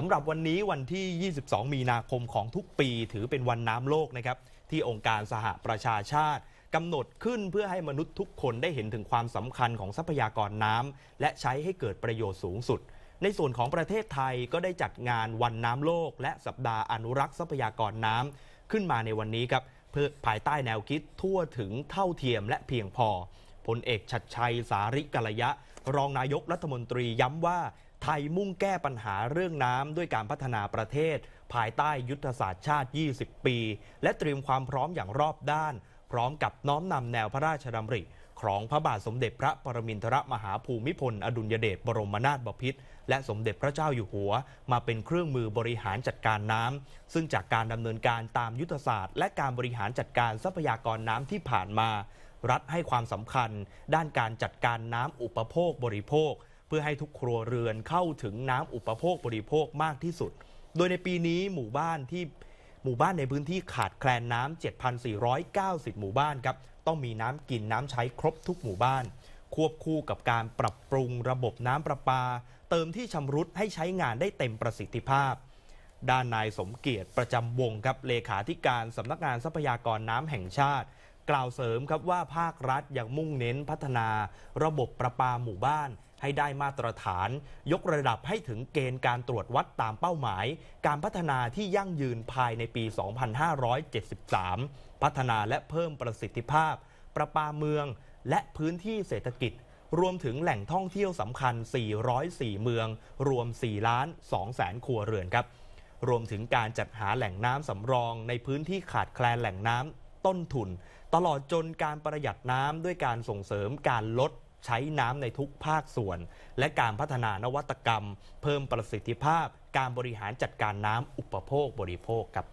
สำหรับวันนี้วันที่ 22 มีนาคมของทุกปีถือเป็นวันน้ำโลกนะครับ ที่องค์การสหประชาชาติกำหนดขึ้นเพื่อให้มนุษย์ทุกคนได้เห็นถึงความสำคัญของทรัพยากรน้ำและใช้ให้เกิดประโยชน์สูงสุด ในส่วนของประเทศไทยก็ได้จัดงานวันน้ำโลก และสัปดาห์อนุรักษ์ทรัพยากรน้ำขึ้นมาในวันนี้ครับเพื่อภายใต้แนวคิดทั่วถึงเท่าเทียม และเพียงพอพลเอกชัดชัยสาริกัลยะ รองนายกรัฐมนตรีย้ำว่าไทยมุ่งแก้ปัญหาเรื่องน้ำด้วยการพัฒนาประเทศภายใต้ยุทธศาสตร์ชาติ 20 ปี และเตรียมความพร้อมอย่างรอบด้านพร้อมกับน้อมนำแนวพระราชดำริของพระบาทสมเด็จพระปรมินทรมหาภูมิพลอดุลยเดชบรมนาถบพิตรและสมเด็จพระเจ้าอยู่หัวมาเป็นเครื่องมือบริหารจัดการน้ำซึ่งจากการดำเนินการตามยุทธศาสตร์และการบริหารจัดการทรัพยากรน้ำที่ผ่านมา รัฐให้ความสำคัญด้านการจัดการน้ำอุปโภคบริโภคเพื่อให้ทุกครัวเรือนเข้าถึงน้ำอุปโภคบริโภคมากที่สุด โดยในปีนี้หมู่บ้านที่หมู่บ้านในพื้นที่ขาดแคลนน้ำ 7,490 หมู่บ้านครับต้องมีน้ำกินน้ำใช้ครบทุกหมู่บ้าน ควบคู่กับการปรับปรุงระบบน้ำประปา เติมที่ชารุดให้ใช้งานได้เต็มประสิทธิภาพ ด้านนายสมเกียรติประจำวงครับ เลขาธิการสำนักงานทรัพยากรน้ำแห่งชาติ กล่าวเสริมครับว่าภาครัฐยังมุ่งเน้นพัฒนา ระบบประปาหมู่บ้านให้ได้มาตรฐาน ยกระดับให้ถึงเกณฑ์การตรวจวัดตามเป้าหมาย การพัฒนาที่ยั่งยืนภายในปี 2573 พัฒนาและเพิ่มประสิทธิภาพ ประปาเมือง และพื้นที่เศรษฐกิจ รวมถึงแหล่งท่องเที่ยวสำคัญ 404 เมือง รวม4ล้าน2แสนครัวเรือนครับรวมถึงการจัดหาแหล่งน้ำสำรองในพื้นที่ขาดแคลนแหล่งน้ำต้นทุน ตลอดจนการประหยัดน้ำด้วยการส่งเสริมการลดใช้น้ำในทุกภาคส่วนและการพัฒนานวัตกรรมเพิ่มประสิทธิภาพการบริหารจัดการน้ำอุปโภคบริโภคครับ